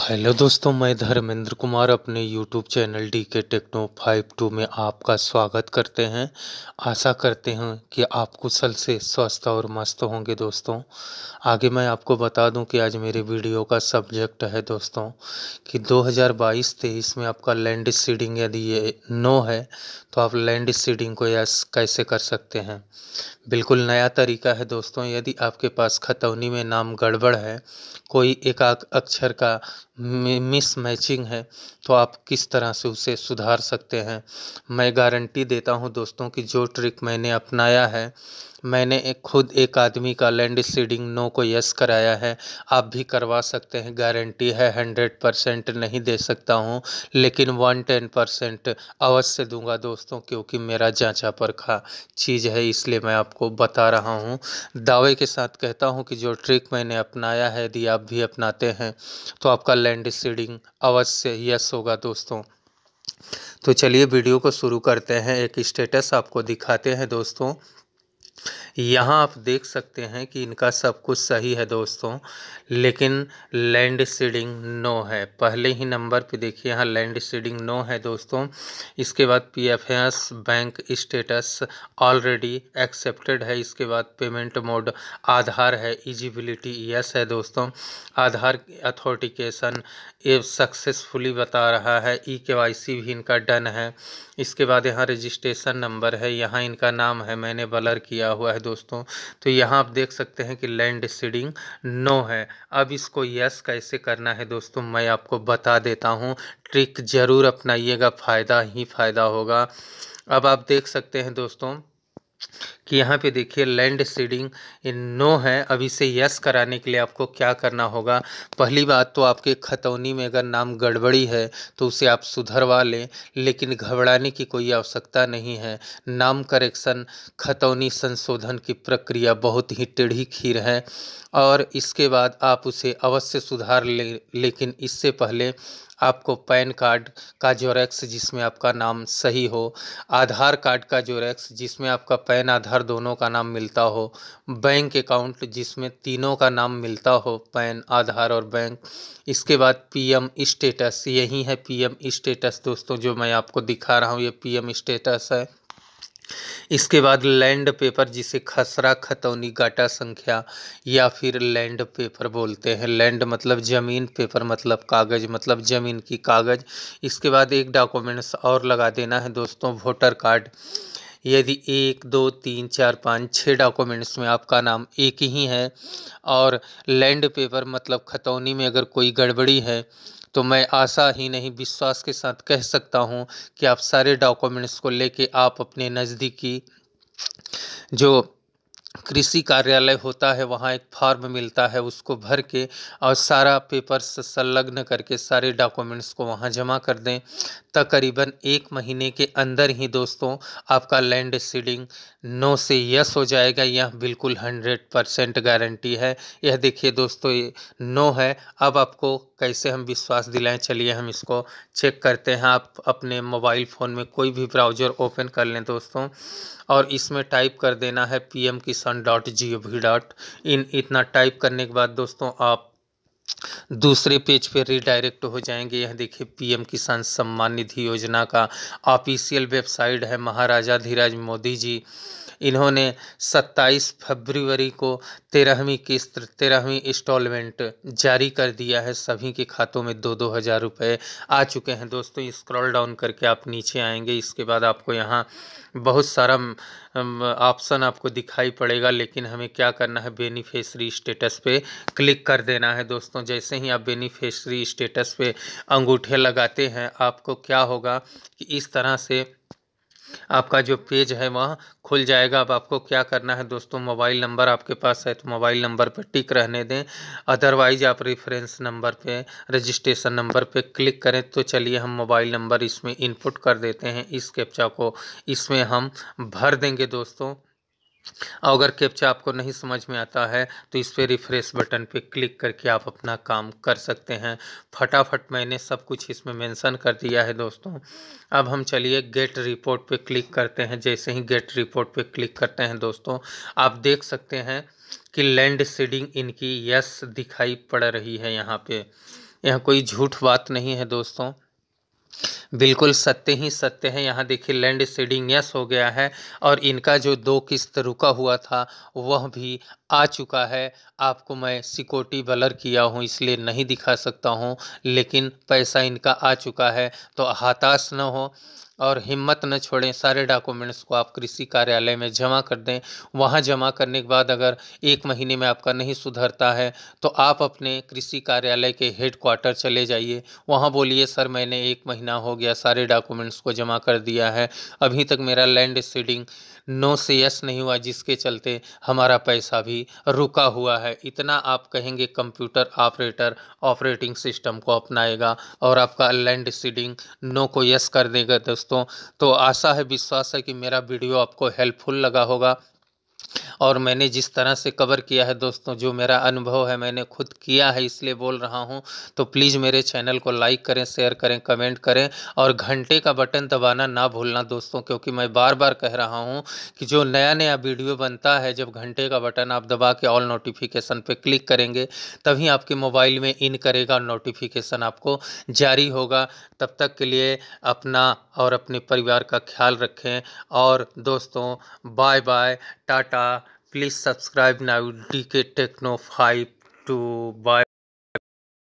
hello दोस्तों मैं धर्मेंद्र कुमार अपने YouTube channel D K techno five two में आपका स्वागत करते हैं आशा करते हैं कि आप कुशल से स्वस्थ और मस्त होंगे दोस्तों आगे मैं आपको बता दूं कि आज मेरे वीडियो का सब्जेक्ट है दोस्तों कि 2022-23 में आपका लैंड सीडिंग यदि ये नो है तो आप लैंड सीडिंग को यस कैसे कर सकते हैं बिल्कुल नया तरीका है दोस्तों यदि आपके पास खतौनी में नाम गड़बड़ है कोई एक अक्षर का मिस मैचिंग है तो आप किस तरह से उसे सुधार सकते हैं मैं गारंटी देता हूं दोस्तों कि जो ट्रिक मैंने अपनाया है मैंने एक खुद एक आदमी का लैंड सीडिंग नो को यस कराया है आप भी करवा सकते हैं गारंटी है हंड्रेड परसेंट नहीं दे सकता हूं लेकिन वन टेन परसेंट अवश्य दूंगा दोस्तों क्योंकि मेरा जांचा परखा चीज़ है इसलिए मैं आपको बता रहा हूं दावे के साथ कहता हूं कि जो ट्रिक मैंने अपनाया है यदि आप भी अपनाते हैं तो आपका लैंड सीडिंग अवश्य यस होगा दोस्तों तो चलिए वीडियो को शुरू करते हैं एक स्टेटस आपको दिखाते हैं दोस्तों यहाँ आप देख सकते हैं कि इनका सब कुछ सही है दोस्तों लेकिन लैंड सीडिंग नो है पहले ही नंबर पे देखिए यहाँ लैंड सीडिंग नो है दोस्तों इसके बाद P F S bank status already accepted है इसके बाद पेमेंट मोड आधार है इजिबिलिटी यस है दोस्तों आधार अथोटिकेशन ये सक्सेसफुली बता रहा है ई के वाई सी भी इनका डन है इसके बाद यहाँ रजिस्ट्रेशन नंबर है यहाँ इनका नाम है मैंने बलर किया हुआ है दोस्तों तो यहाँ आप देख सकते हैं कि लैंड सीडिंग नो है अब इसको यस कैसे करना है दोस्तों मैं आपको बता देता हूँ ट्रिक ज़रूर अपनाइएगा फ़ायदा ही फ़ायदा होगा अब आप देख सकते हैं दोस्तों कि यहाँ पे देखिए लैंड सीडिंग नो है अभी से यस कराने के लिए आपको क्या करना होगा पहली बात तो आपके खतौनी में अगर नाम गड़बड़ी है तो उसे आप सुधरवा लें लेकिन घबराने की कोई आवश्यकता नहीं है नाम करेक्शन खतौनी संशोधन की प्रक्रिया बहुत ही टेढ़ी खीर है और इसके बाद आप उसे अवश्य सुधार लें लेकिन इससे पहले आपको पैन कार्ड का जोरेक्स जिसमें आपका नाम सही हो आधार कार्ड का जोरेक्स जिसमें आपका पैन आधार दोनों का नाम मिलता हो बैंक अकाउंट जिसमें तीनों का नाम मिलता हो पैन आधार और बैंक इसके बाद पीएम स्टेटस यही है पीएम स्टेटस दोस्तों जो मैं आपको दिखा रहा हूँ ये पीएम स्टेटस है इसके बाद लैंड पेपर जिसे खसरा खतौनी गाटा संख्या या फिर लैंड पेपर बोलते हैं लैंड मतलब ज़मीन पेपर मतलब कागज़ मतलब ज़मीन की कागज़ इसके बाद एक डॉक्यूमेंट्स और लगा देना है दोस्तों वोटर कार्ड यदि एक दो तीन चार पाँच छः डॉक्यूमेंट्स में आपका नाम एक ही है और लैंड पेपर मतलब खतौनी में अगर कोई गड़बड़ी है तो मैं आशा ही नहीं विश्वास के साथ कह सकता हूँ कि आप सारे डॉक्यूमेंट्स को लेके आप अपने नज़दीकी जो कृषि कार्यालय होता है वहाँ एक फॉर्म मिलता है उसको भर के और सारा पेपर संलग्न करके सारे डॉक्यूमेंट्स को वहाँ जमा कर दें तकरीबन एक महीने के अंदर ही दोस्तों आपका लैंड सीडिंग नो से यस हो जाएगा यह बिल्कुल हंड्रेड परसेंट गारंटी है यह देखिए दोस्तों ये नो है अब आपको कैसे हम विश्वास दिलाएं चलिए हम इसको चेक करते हैं आप अपने मोबाइल फ़ोन में कोई भी ब्राउज़र ओपन कर लें दोस्तों और इसमें टाइप कर देना है P M Kisan dot G O V dot in इतना टाइप करने के बाद दोस्तों आप दूसरे पेज पे रिडायरेक्ट हो जाएंगे यह देखिए पीएम किसान सम्मान निधि योजना का ऑफिशियल वेबसाइट है महाराजा धीराज मोदी जी इन्होंने 27 फरवरी को तेरहवीं किस्त तेरहवीं इंस्टॉलमेंट जारी कर दिया है सभी के खातों में दो दो हज़ार रुपये आ चुके हैं दोस्तों स्क्रॉल डाउन करके आप नीचे आएंगे इसके बाद आपको यहाँ बहुत सारा ऑप्शन आपको दिखाई पड़ेगा लेकिन हमें क्या करना है बेनिफिशरी स्टेटस पे क्लिक कर देना है दोस्तों जैसे ही आप बेनिफिशरी स्टेटस पे अंगूठे लगाते हैं आपको क्या होगा कि इस तरह से आपका जो पेज है वह खुल जाएगा अब आपको क्या करना है दोस्तों मोबाइल नंबर आपके पास है तो मोबाइल नंबर पर टिक रहने दें अदरवाइज आप रेफरेंस नंबर पे रजिस्ट्रेशन नंबर पे क्लिक करें तो चलिए हम मोबाइल नंबर इसमें इनपुट कर देते हैं इस कैप्चा को इसमें हम भर देंगे दोस्तों अगर कैप्चा आपको नहीं समझ में आता है तो इस पर रिफ्रेश बटन पे क्लिक करके आप अपना काम कर सकते हैं फटाफट मैंने सब कुछ इसमें मेंशन कर दिया है दोस्तों अब हम चलिए गेट रिपोर्ट पे क्लिक करते हैं जैसे ही गेट रिपोर्ट पे क्लिक करते हैं दोस्तों आप देख सकते हैं कि लैंड सीडिंग इनकी यस दिखाई पड़ रही है यहाँ पर यह कोई झूठ बात नहीं है दोस्तों बिल्कुल सत्य ही सत्य है यहाँ देखिए लैंड सेडिंग यस हो गया है और इनका जो दो किस्त रुका हुआ था वह भी आ चुका है आपको मैं सिक्योरिटी बलर किया हूँ इसलिए नहीं दिखा सकता हूँ लेकिन पैसा इनका आ चुका है तो हताश न हो और हिम्मत न छोड़ें सारे डॉक्यूमेंट्स को आप कृषि कार्यालय में जमा कर दें वहाँ जमा करने के बाद अगर एक महीने में आपका नहीं सुधरता है तो आप अपने कृषि कार्यालय के हेड क्वार्टर चले जाइए वहाँ बोलिए सर मैंने एक महीना हो गया सारे डॉक्यूमेंट्स को जमा कर दिया है अभी तक मेरा लैंड सीडिंग नो से यस नहीं हुआ जिसके चलते हमारा पैसा भी रुका हुआ है इतना आप कहेंगे कंप्यूटर ऑपरेटर ऑपरेटिंग सिस्टम को अपनाएगा और आपका लैंड सीडिंग नो को यस कर देगा दोस्तों तो आशा है विश्वास है कि मेरा वीडियो आपको हेल्पफुल लगा होगा और मैंने जिस तरह से कवर किया है दोस्तों जो मेरा अनुभव है मैंने खुद किया है इसलिए बोल रहा हूँ तो प्लीज़ मेरे चैनल को लाइक करें शेयर करें कमेंट करें और घंटे का बटन दबाना ना भूलना दोस्तों क्योंकि मैं बार बार कह रहा हूँ कि जो नया नया वीडियो बनता है जब घंटे का बटन आप दबा के ऑल नोटिफिकेशन पर क्लिक करेंगे तभी आपके मोबाइल में इन करेगा नोटिफिकेशन आपको जारी होगा तब तक के लिए अपना और अपने परिवार का ख्याल रखें और दोस्तों बाय बाय टाटा please subscribe now dk techno 5 to buy